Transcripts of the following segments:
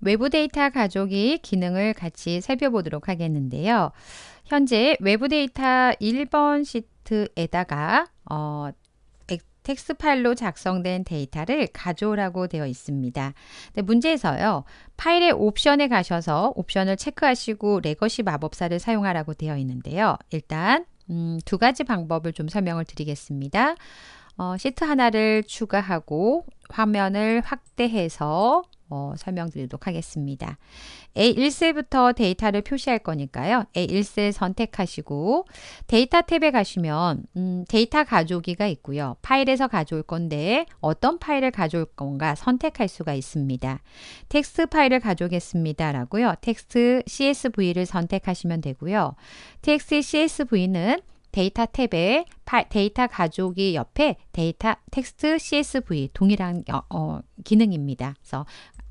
외부 데이터 가족이 기능을 같이 살펴보도록 하겠는데요. 현재 외부 데이터 1번 시트에다가 어, 텍스 파일로 작성된 데이터를 가져오라고 되어 있습니다. 근데 문제에서요. 파일의 옵션에 가셔서 옵션을 체크하시고 레거시 마법사를 사용하라고 되어 있는데요. 일단 음, 두 가지 방법을 좀 설명을 드리겠습니다. 어, 시트 하나를 추가하고 화면을 확대해서 어, 설명드리도록 하겠습니다. A1셀부터 데이터를 표시할 거니까요. A1셀 선택하시고 데이터 탭에 가시면 음, 데이터 가져오기가 있고요. 파일에서 가져올 건데 어떤 파일을 가져올 건가 선택할 수가 있습니다. 텍스트 파일을 가져오겠습니다. 라고요. 텍스트 CSV를 선택하시면 되고요. 텍스트 CSV는 데이터 탭에 데이터 가족이 옆에 데이터 텍스트 CSV 동일한 어, 어, 기능입니다. 그래서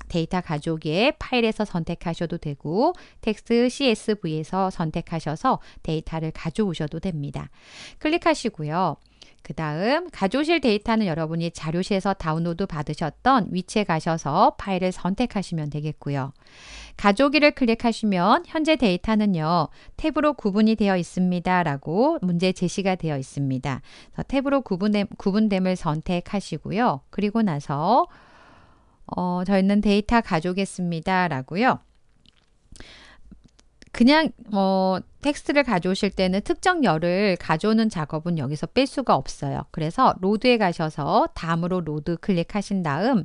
데이터 가족의 파일에서 선택하셔도 되고 텍스트 CSV에서 선택하셔서 데이터를 가져오셔도 됩니다. 클릭하시고요. 그 다음 가조실 데이터는 여러분이 자료실에서 다운로드 받으셨던 위치에 가셔서 파일을 선택하시면 되겠고요. 가져오기를 클릭하시면 현재 데이터는요. 탭으로 구분이 되어 있습니다. 라고 문제 제시가 되어 있습니다. 탭으로 구분됨, 구분됨을 선택하시고요. 그리고 나서 어, 저희는 데이터 가족했습니다 라고요. 그냥 어 텍스트를 가져오실 때는 특정 열을 가져오는 작업은 여기서 뺄 수가 없어요. 그래서 로드에 가셔서 다음으로 로드 클릭하신 다음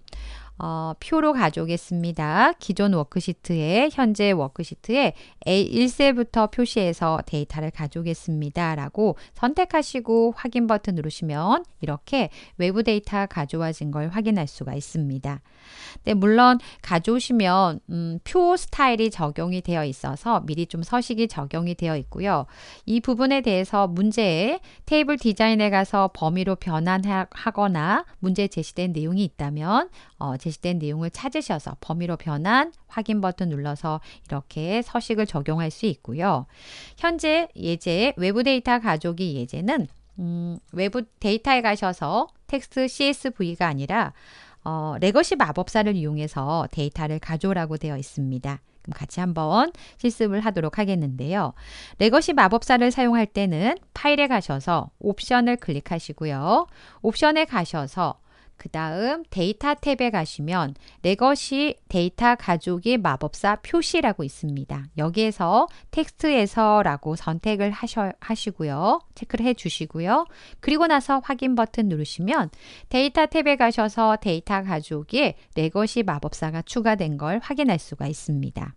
어, 표로 가져오겠습니다. 기존 워크시트에 현재 워크시트에 a 1세부터 표시해서 데이터를 가져오겠습니다. 라고 선택하시고 확인 버튼 누르시면 이렇게 외부 데이터 가져와진 걸 확인할 수가 있습니다. 네, 물론 가져오시면 음, 표 스타일이 적용이 되어 있어서 미리 좀 서식이 적용이 되어 있고요. 이 부분에 대해서 문제에 테이블 디자인에 가서 범위로 변환하거나 문제 제시된 내용이 있다면 어, 제 게시된 내용을 찾으셔서 범위로 변환 확인 버튼 눌러서 이렇게 서식을 적용할 수 있고요. 현재 예제 외부 데이터 가족이 예제는 음, 외부 데이터에 가셔서 텍스트 CSV가 아니라 어, 레거시 마법사를 이용해서 데이터를 가져오라고 되어 있습니다. 그럼 같이 한번 실습을 하도록 하겠는데요. 레거시 마법사를 사용할 때는 파일에 가셔서 옵션을 클릭하시고요. 옵션에 가셔서 그 다음 데이터 탭에 가시면 내 것이 데이터 가족의 마법사 표시라고 있습니다. 여기에서 텍스트에서 라고 선택을 하셔, 하시고요. 체크를 해 주시고요. 그리고 나서 확인 버튼 누르시면 데이터 탭에 가셔서 데이터 가족에 내 것이 마법사가 추가된 걸 확인할 수가 있습니다.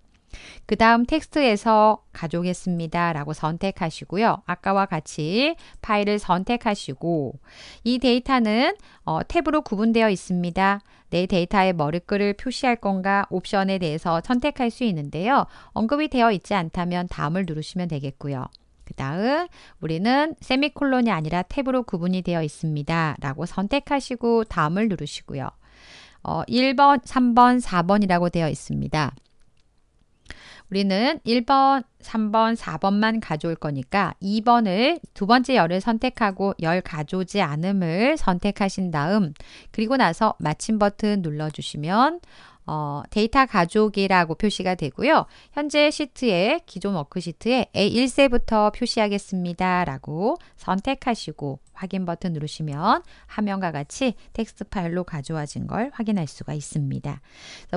그 다음 텍스트에서 가져오겠습니다. 라고 선택하시고요. 아까와 같이 파일을 선택하시고 이 데이터는 어, 탭으로 구분되어 있습니다. 내 데이터의 머리글을 표시할 건가 옵션에 대해서 선택할 수 있는데요. 언급이 되어 있지 않다면 다음을 누르시면 되겠고요. 그 다음 우리는 세미콜론이 아니라 탭으로 구분이 되어 있습니다. 라고 선택하시고 다음을 누르시고요. 어, 1번, 3번, 4번이라고 되어 있습니다. 우리는 1번, 3번, 4번만 가져올 거니까 2번을 두 번째 열을 선택하고 열 가져오지 않음을 선택하신 다음 그리고 나서 마침 버튼 눌러주시면 어, 데이터 가져오기라고 표시가 되고요. 현재 시트에 기존 워크시트에 A1세부터 표시하겠습니다. 라고 선택하시고 확인 버튼 누르시면 화면과 같이 텍스트 파일로 가져와진 걸 확인할 수가 있습니다.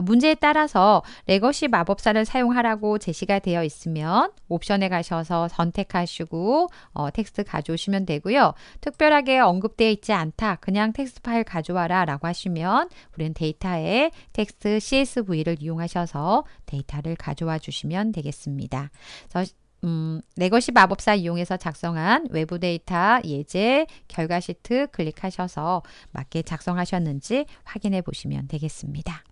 문제에 따라서 레거시 마법사를 사용하라고 제시가 되어 있으면 옵션에 가셔서 선택하시고 어, 텍스트 가져오시면 되고요. 특별하게 언급되어 있지 않다. 그냥 텍스트 파일 가져와라 라고 하시면 우리는 데이터에 텍스트 CSV를 이용하셔서 데이터를 가져와 주시면 되겠습니다. 음, 내 네 것이 마법사 이용해서 작성한 외부 데이터 예제 결과 시트 클릭하셔서 맞게 작성하셨는지 확인해 보시면 되겠습니다.